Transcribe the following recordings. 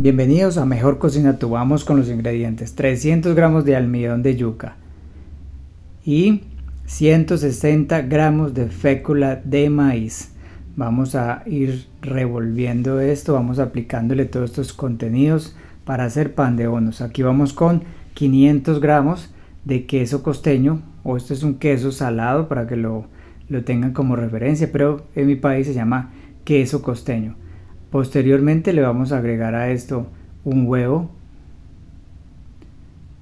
Bienvenidos a Mejor Cocina Tu. Vamos con los ingredientes. 300 gramos de almidón de yuca y 160 gramos de fécula de maíz. Vamos a ir revolviendo esto, vamos aplicándole todos estos contenidos para hacer pan de bonos. Aquí vamos con 500 gramos de queso costeño, o esto es un queso salado para que lo, lo tengan como referencia, pero en mi país se llama queso costeño. Posteriormente le vamos a agregar a esto un huevo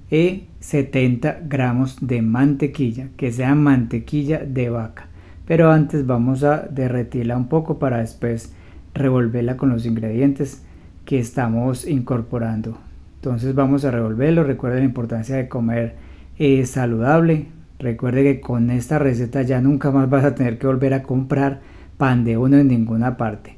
y e 70 gramos de mantequilla, que sea mantequilla de vaca. Pero antes vamos a derretirla un poco para después revolverla con los ingredientes que estamos incorporando. Entonces vamos a revolverlo. recuerde la importancia de comer eh, saludable. Recuerde que con esta receta ya nunca más vas a tener que volver a comprar pan de uno en ninguna parte.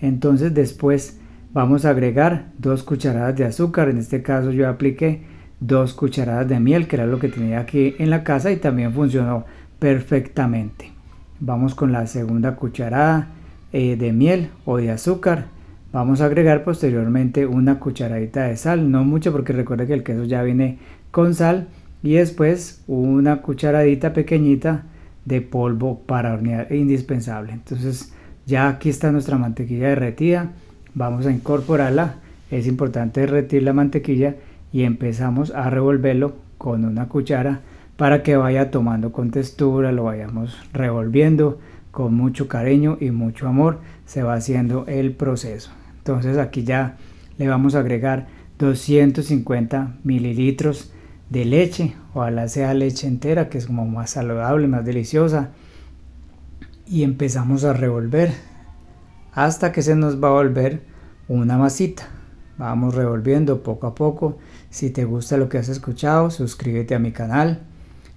Entonces después vamos a agregar dos cucharadas de azúcar. En este caso yo apliqué dos cucharadas de miel, que era lo que tenía aquí en la casa y también funcionó perfectamente. Vamos con la segunda cucharada eh, de miel o de azúcar. Vamos a agregar posteriormente una cucharadita de sal, no mucho porque recuerde que el queso ya viene con sal. Y después una cucharadita pequeñita de polvo para hornear indispensable. Entonces ya aquí está nuestra mantequilla derretida, vamos a incorporarla, es importante derretir la mantequilla y empezamos a revolverlo con una cuchara para que vaya tomando con textura, lo vayamos revolviendo con mucho cariño y mucho amor se va haciendo el proceso. Entonces aquí ya le vamos a agregar 250 mililitros de leche, ojalá sea leche entera que es como más saludable, más deliciosa y empezamos a revolver hasta que se nos va a volver una masita. Vamos revolviendo poco a poco. Si te gusta lo que has escuchado, suscríbete a mi canal.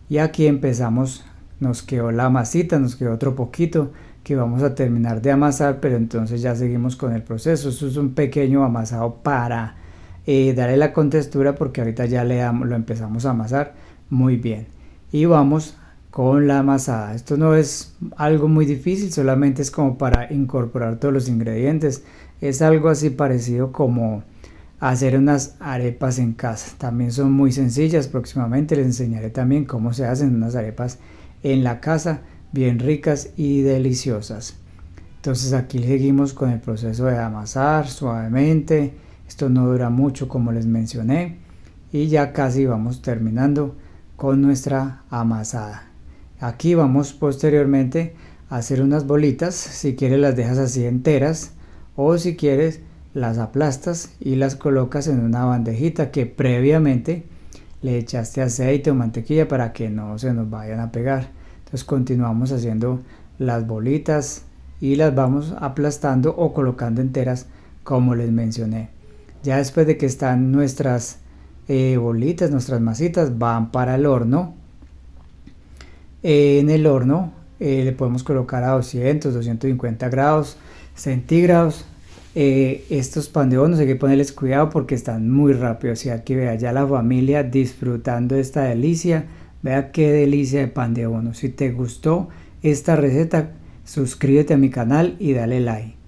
Y aquí empezamos, nos quedó la masita, nos quedó otro poquito que vamos a terminar de amasar, pero entonces ya seguimos con el proceso. Esto es un pequeño amasado para eh, darle la contextura porque ahorita ya le damos, lo empezamos a amasar muy bien. Y vamos con la amasada. Esto no es algo muy difícil, solamente es como para incorporar todos los ingredientes. Es algo así parecido como hacer unas arepas en casa. También son muy sencillas. Próximamente les enseñaré también cómo se hacen unas arepas en la casa, bien ricas y deliciosas. Entonces aquí seguimos con el proceso de amasar suavemente. Esto no dura mucho como les mencioné. Y ya casi vamos terminando con nuestra amasada. Aquí vamos posteriormente a hacer unas bolitas, si quieres las dejas así enteras o si quieres las aplastas y las colocas en una bandejita que previamente le echaste aceite o mantequilla para que no se nos vayan a pegar. Entonces continuamos haciendo las bolitas y las vamos aplastando o colocando enteras como les mencioné. Ya después de que están nuestras eh, bolitas, nuestras masitas, van para el horno eh, en el horno eh, le podemos colocar a 200, 250 grados centígrados. Eh, estos pan hay que ponerles cuidado porque están muy rápidos. Y aquí vea ya la familia disfrutando esta delicia. Vea qué delicia de pan Si te gustó esta receta, suscríbete a mi canal y dale like.